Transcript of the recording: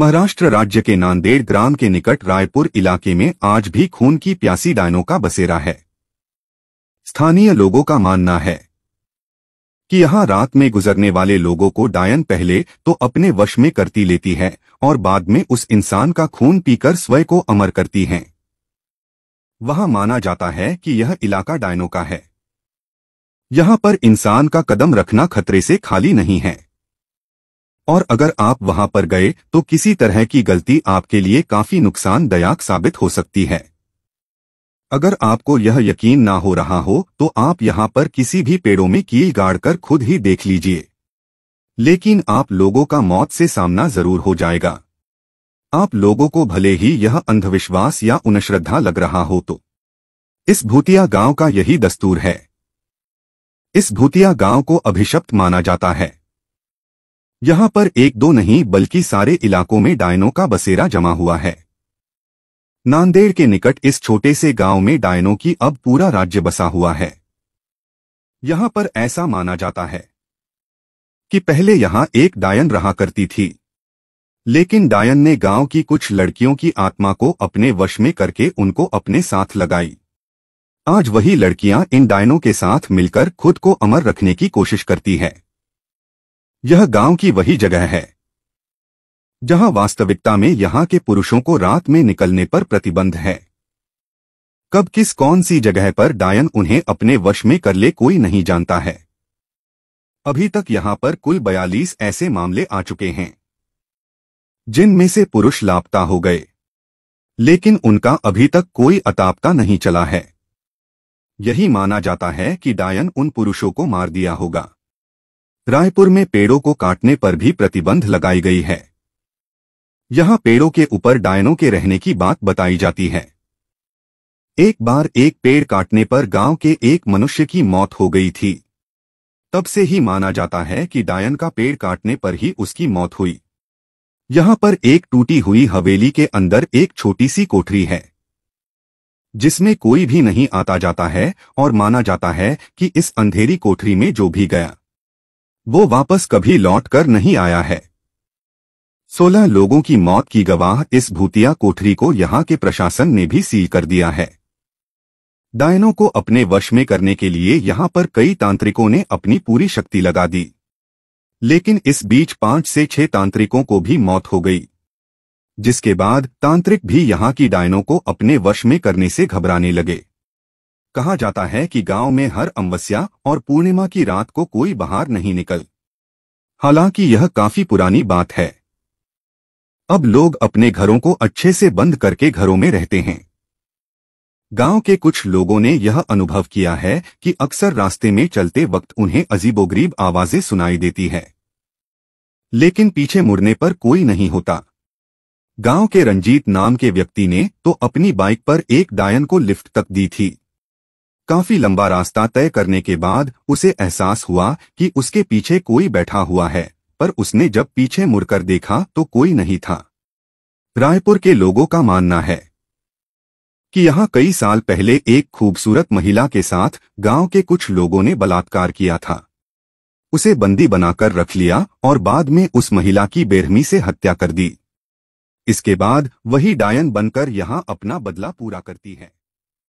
महाराष्ट्र राज्य के नांदेड़ ग्राम के निकट रायपुर इलाके में आज भी खून की प्यासी डायनों का बसेरा है स्थानीय लोगों का मानना है कि यहां रात में गुजरने वाले लोगों को डायन पहले तो अपने वश में करती लेती है और बाद में उस इंसान का खून पीकर स्वयं को अमर करती हैं वहां माना जाता है कि यह इलाका डायनों का है यहां पर इंसान का कदम रखना खतरे से खाली नहीं है और अगर आप वहां पर गए तो किसी तरह की गलती आपके लिए काफी दयाक साबित हो सकती है अगर आपको यह यकीन ना हो रहा हो तो आप यहां पर किसी भी पेड़ों में कील गाड़ कर खुद ही देख लीजिए लेकिन आप लोगों का मौत से सामना जरूर हो जाएगा आप लोगों को भले ही यह अंधविश्वास या अनश्रद्धा लग रहा हो तो इस भूतिया गांव का यही दस्तूर है इस भूतिया गांव को अभिशप्त माना जाता है यहाँ पर एक दो नहीं बल्कि सारे इलाकों में डायनों का बसेरा जमा हुआ है नांदेड़ के निकट इस छोटे से गांव में डायनों की अब पूरा राज्य बसा हुआ है यहाँ पर ऐसा माना जाता है कि पहले यहाँ एक डायन रहा करती थी लेकिन डायन ने गांव की कुछ लड़कियों की आत्मा को अपने वश में करके उनको अपने साथ लगाई आज वही लड़कियां इन डायनों के साथ मिलकर खुद को अमर रखने की कोशिश करती है यह गांव की वही जगह है जहां वास्तविकता में यहां के पुरुषों को रात में निकलने पर प्रतिबंध है कब किस कौन सी जगह पर डायन उन्हें अपने वश में कर ले कोई नहीं जानता है अभी तक यहां पर कुल बयालीस ऐसे मामले आ चुके हैं जिनमें से पुरुष लापता हो गए लेकिन उनका अभी तक कोई अतापता नहीं चला है यही माना जाता है कि डायन उन पुरुषों को मार दिया होगा रायपुर में पेड़ों को काटने पर भी प्रतिबंध लगाई गई है यहां पेड़ों के ऊपर डायनों के रहने की बात बताई जाती है एक बार एक पेड़ काटने पर गांव के एक मनुष्य की मौत हो गई थी तब से ही माना जाता है कि डायन का पेड़ काटने पर ही उसकी मौत हुई यहां पर एक टूटी हुई हवेली के अंदर एक छोटी सी कोठरी है जिसमें कोई भी नहीं आता जाता है और माना जाता है कि इस अंधेरी कोठरी में जो भी गया वो वापस कभी लौट कर नहीं आया है सोलह लोगों की मौत की गवाह इस भूतिया कोठरी को यहाँ के प्रशासन ने भी सील कर दिया है डायनों को अपने वश में करने के लिए यहाँ पर कई तांत्रिकों ने अपनी पूरी शक्ति लगा दी लेकिन इस बीच पांच से छह तांत्रिकों को भी मौत हो गई जिसके बाद तांत्रिक भी यहाँ की डायनों को अपने वश में करने से घबराने लगे कहा जाता है कि गांव में हर अमावस्या और पूर्णिमा की रात को कोई बाहर नहीं निकल हालांकि यह काफी पुरानी बात है अब लोग अपने घरों को अच्छे से बंद करके घरों में रहते हैं गांव के कुछ लोगों ने यह अनुभव किया है कि अक्सर रास्ते में चलते वक्त उन्हें अजीबोगरीब आवाजें सुनाई देती है लेकिन पीछे मुड़ने पर कोई नहीं होता गांव के रंजीत नाम के व्यक्ति ने तो अपनी बाइक पर एक डायन को लिफ्ट तक दी थी काफी लंबा रास्ता तय करने के बाद उसे एहसास हुआ कि उसके पीछे कोई बैठा हुआ है पर उसने जब पीछे मुड़कर देखा तो कोई नहीं था रायपुर के लोगों का मानना है कि यहाँ कई साल पहले एक खूबसूरत महिला के साथ गांव के कुछ लोगों ने बलात्कार किया था उसे बंदी बनाकर रख लिया और बाद में उस महिला की बेरहमी से हत्या कर दी इसके बाद वही डायन बनकर यहाँ अपना बदला पूरा करती है